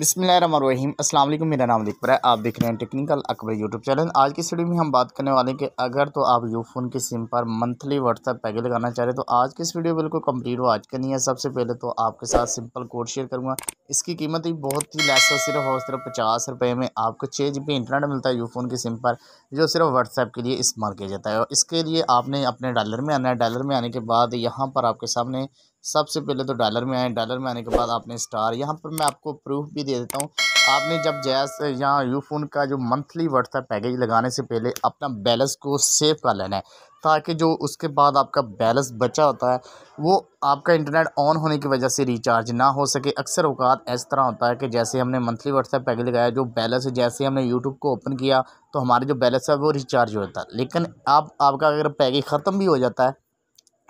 बिसमीम अस्सलाम वालेकुम मेरा नाम अकबर है आप देख रहे हैं टेक्निकल अकबर यूट्यूब चैनल आज की वीडियो में हम बात करने वाले हैं कि अगर तो आप यू फ़ोन के सिम पर मंथली व्हाट्सएप पैकेज लगाना चाह रहे हैं तो आज की इस वीडियो बिल्कुल कंप्लीट हो आज नहीं है सबसे पहले तो आपके साथ सिंपल कोड शेयर करूँगा इसकी कीमत भी बहुत ही लेस है सिर्फ और सिर्फ पचास रुपये में आपको छः जी बी इंटरनेट मिलता है यू फ़ोन के सिम पर जो सिर्फ व्हाट्सएप के लिए इस्तेमाल किया जाता है और इसके लिए आपने अपने डॉलर में आना है डॉलर में आने के बाद यहाँ पर आपके सामने सबसे पहले तो डॉलर में आए डॉलर में आने के बाद आपने स्टार यहाँ पर मैं आपको प्रूफ भी दे देता हूँ आपने जब जैस या यूफोन का जो मंथली वर्थ है पैकेज लगाने से पहले अपना बैलेंस को सेव कर लेना है ताकि जो उसके बाद आपका बैलेंस बचा होता है वो आपका इंटरनेट ऑन होने की वजह से रिचार्ज ना हो सके अक्सर अवकात इस तरह होता है कि जैसे हमने मंथली व्हाट्सएप पैकेज लगाया जो बैलेंस है जैसे हमने यूट्यूब को ओपन किया तो हमारा जो बैलेंस है वो रिचार्ज होता है लेकिन आप आपका अगर पैकेज ख़त्म भी हो जाता है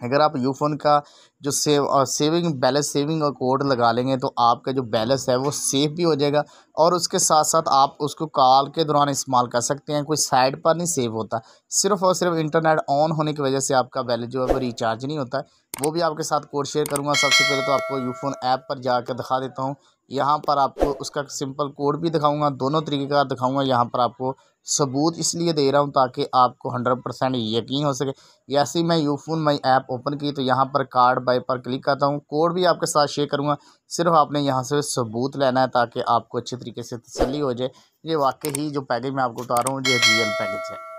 अगर आप यू फ़ोन का जो सेव और सेविंग बैलेंस सेविंग और कोड लगा लेंगे तो आपका जो बैलेंस है वो सेव भी हो जाएगा और उसके साथ साथ आप उसको कॉल के दौरान इस्तेमाल कर सकते हैं कोई साइड पर नहीं सेव होता सिर्फ और सिर्फ इंटरनेट ऑन होने की वजह से आपका बैलेंस जो है वो रिचार्ज नहीं होता है वो भी आपके साथ कोड शेयर करूँगा सबसे पहले तो आपको यू फ़ोन ऐप पर जाकर दिखा देता हूँ यहाँ पर आपको उसका सिंपल कोड भी दिखाऊंगा दोनों तरीके का दिखाऊंगा यहाँ पर आपको सबूत इसलिए दे रहा हूँ ताकि आपको हंड्रेड परसेंट यकीन हो सके जैसे ही मैं यूफोन मई ऐप ओपन की तो यहाँ पर कार्ड बाय पर क्लिक करता हूँ कोड भी आपके साथ शेयर करूँगा सिर्फ आपने यहाँ से सबूत लेना है ताकि आपको अच्छे तरीके से तसली हो जाए ये वाकई ही जो पैकेज मैं आपको बता रहा हूँ ये रियल पैकेज है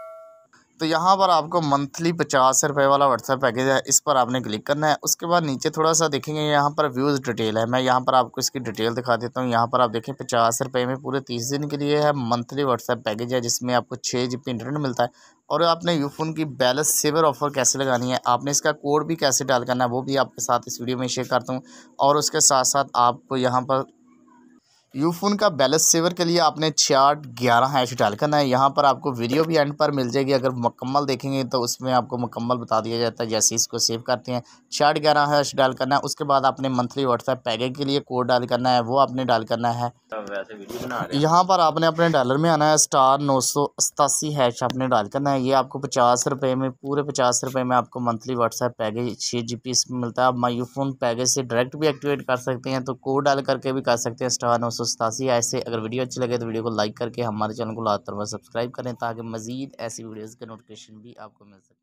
तो यहाँ पर आपको मंथली पचास रुपये वाला व्हाट्सएप पैकेज है इस पर आपने क्लिक करना है उसके बाद नीचे थोड़ा सा देखेंगे यहाँ पर व्यूज़ डिटेल है मैं यहाँ पर आपको इसकी डिटेल दिखा देता हूँ यहाँ पर आप देखें पचास रुपये में पूरे तीस दिन के लिए है मंथली व्हाट्सएप पैकेज है जिसमें आपको छः जी इंटरनेट मिलता है और आपने यूफोन की बैलेंस सेवर ऑफर कैसे लगानी है आपने इसका कोड भी कैसे डाल करना है वो भी आपके साथ इस वीडियो में शेयर करता हूँ और उसके साथ साथ आपको यहाँ पर यूफोन का बैलेंस सेवर के लिए आपने छियाठ ग्यारह हैश डायल करना है यहाँ पर आपको वीडियो भी एंड पर मिल जाएगी अगर मुकम्मल देखेंगे तो उसमें आपको मुकम्मल बता दिया जाता है जैसे इसको सेव करते हैं छियाठ ग्यारह हैश डायल करना है उसके बाद आपने मंथली व्हाट्सएप पैकेज के लिए कोड डायल करना है वो आपने डायल करना है यहाँ पर आपने अपने डॉलर में आना है स्टार नौ सतासी हैश आपने डायल करना है ये आपको पचास रुपये में पूरे पचास रुपये में आपको मंथली व्हाट्सएप पैकेज छः जी पी इसमें मिलता है आप माई यूफोन पैकेज से डायरेक्ट भी एक्टिवेट कर सकते हैं तो कोड डाल करके भी कर सकते हैं स्टार नौ सौ तो सौ सतासी ऐसे अगर वीडियो अच्छी लगे तो वीडियो को लाइक करके हमारे चैनल को लातर सब्सक्राइब करें ताकि मज़ीद ऐसी वीडियोज़ का नोटिफिकेशन भी आपको मिल सके